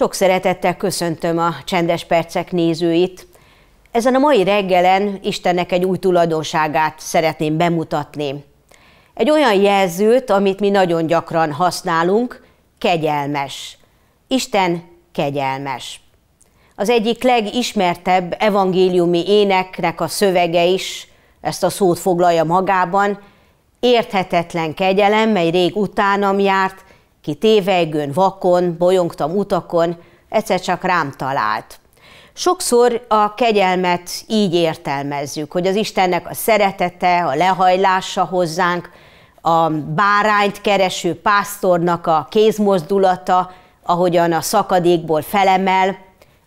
Sok szeretettel köszöntöm a Csendes Percek nézőit. Ezen a mai reggelen Istennek egy új tulajdonságát szeretném bemutatni. Egy olyan jelzőt, amit mi nagyon gyakran használunk, kegyelmes. Isten kegyelmes. Az egyik legismertebb evangéliumi éneknek a szövege is ezt a szót foglalja magában, érthetetlen kegyelem, mely rég utánam járt, ki tévejgőn, vakon, bolyongtam utakon, egyszer csak rám talált. Sokszor a kegyelmet így értelmezzük, hogy az Istennek a szeretete, a lehajlása hozzánk, a bárányt kereső pásztornak a kézmozdulata, ahogyan a szakadékból felemel,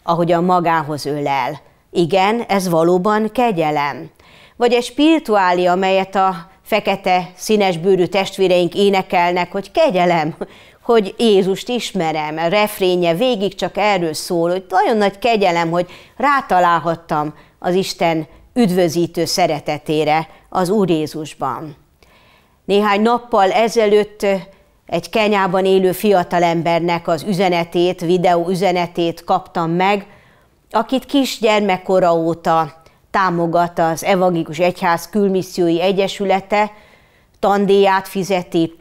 ahogyan magához ölel. Igen, ez valóban kegyelem. Vagy egy spirituáli, amelyet a fekete, színes bőrű testvéreink énekelnek, hogy kegyelem, hogy Jézust ismerem, a refrénje végig csak erről szól, hogy nagyon nagy kegyelem, hogy rátalálhattam az Isten üdvözítő szeretetére az Úr Jézusban. Néhány nappal ezelőtt egy Kenyában élő fiatalembernek az üzenetét, videó üzenetét kaptam meg, akit kisgyermekkora óta támogat az Evangélikus Egyház Külmissziói Egyesülete, tandéját fizeti,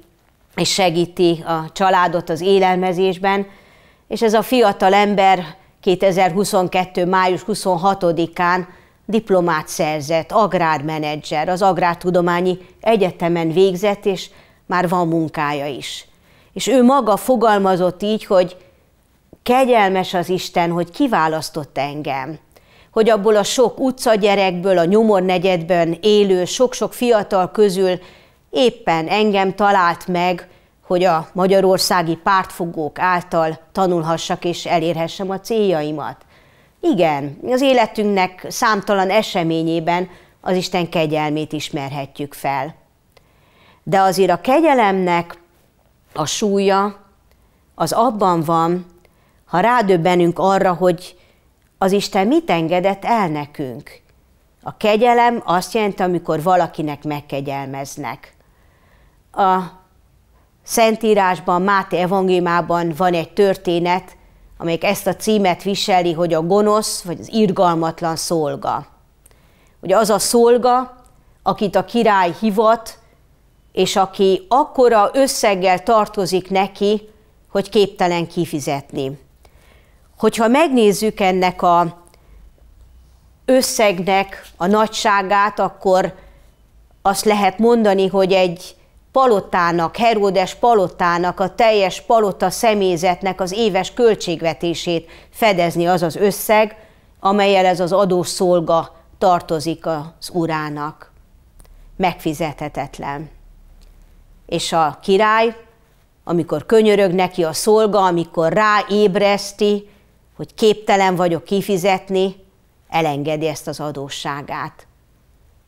és segíti a családot az élelmezésben, és ez a fiatal ember 2022. május 26-án diplomát szerzett, agrármenedzser, az Agrártudományi Egyetemen végzett, és már van munkája is. És ő maga fogalmazott így, hogy kegyelmes az Isten, hogy kiválasztott engem, hogy abból a sok utcagyerekből, a nyomornegyedben élő, sok-sok fiatal közül éppen engem talált meg, hogy a magyarországi pártfogók által tanulhassak és elérhessem a céljaimat. Igen, az életünknek számtalan eseményében az Isten kegyelmét ismerhetjük fel. De azért a kegyelemnek a súlya az abban van, ha rádöbbenünk arra, hogy az Isten mit engedett el nekünk. A kegyelem azt jelenti, amikor valakinek megkegyelmeznek a Szentírásban, Máté evangéliumában van egy történet, amelyik ezt a címet viseli, hogy a gonosz vagy az irgalmatlan szolga. Ugye az a szolga, akit a király hivat, és aki akkora összeggel tartozik neki, hogy képtelen kifizetni. Hogyha megnézzük ennek a összegnek a nagyságát, akkor azt lehet mondani, hogy egy palotának, Heródes palotának, a teljes palota személyzetnek az éves költségvetését fedezni az az összeg, amelyel ez az adószolga tartozik az urának. Megfizethetetlen. És a király, amikor könyörög neki a szolga, amikor ráébreszti, hogy képtelen vagyok kifizetni, elengedi ezt az adósságát.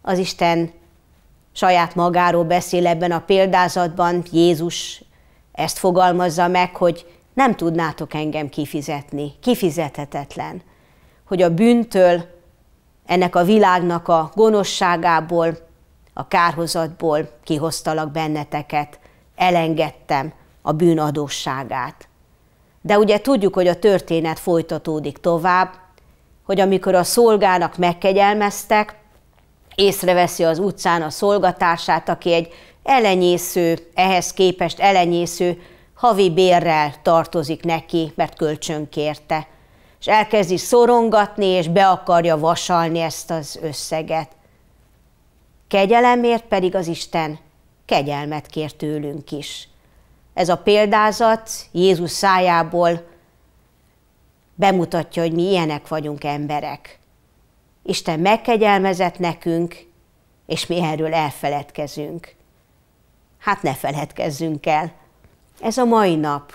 Az Isten saját magáról beszél ebben a példázatban, Jézus ezt fogalmazza meg, hogy nem tudnátok engem kifizetni, kifizethetetlen, hogy a bűntől, ennek a világnak a gonoszságából, a kárhozatból kihoztalak benneteket, elengedtem a bűn adósságát. De ugye tudjuk, hogy a történet folytatódik tovább, hogy amikor a szolgának megkegyelmeztek, észreveszi az utcán a szolgatását, aki egy elenyésző, ehhez képest elenyésző havi bérrel tartozik neki, mert kölcsön kérte. És elkezdi szorongatni, és be akarja vasalni ezt az összeget. Kegyelemért pedig az Isten kegyelmet kér tőlünk is. Ez a példázat Jézus szájából bemutatja, hogy mi ilyenek vagyunk emberek. Isten megkegyelmezett nekünk, és mi erről elfeledkezünk. Hát ne feledkezzünk el. Ez a mai nap.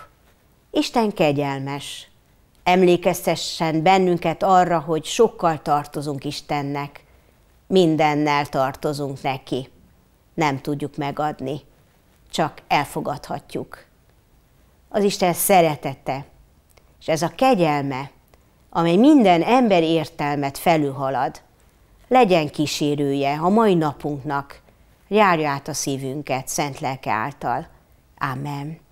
Isten kegyelmes. Emlékeztessen bennünket arra, hogy sokkal tartozunk Istennek. Mindennel tartozunk neki. Nem tudjuk megadni, csak elfogadhatjuk. Az Isten szeretete, és ez a kegyelme, amely minden ember értelmet felülhalad, legyen kísérője a mai napunknak, járja át a szívünket szent lelke által. Amen.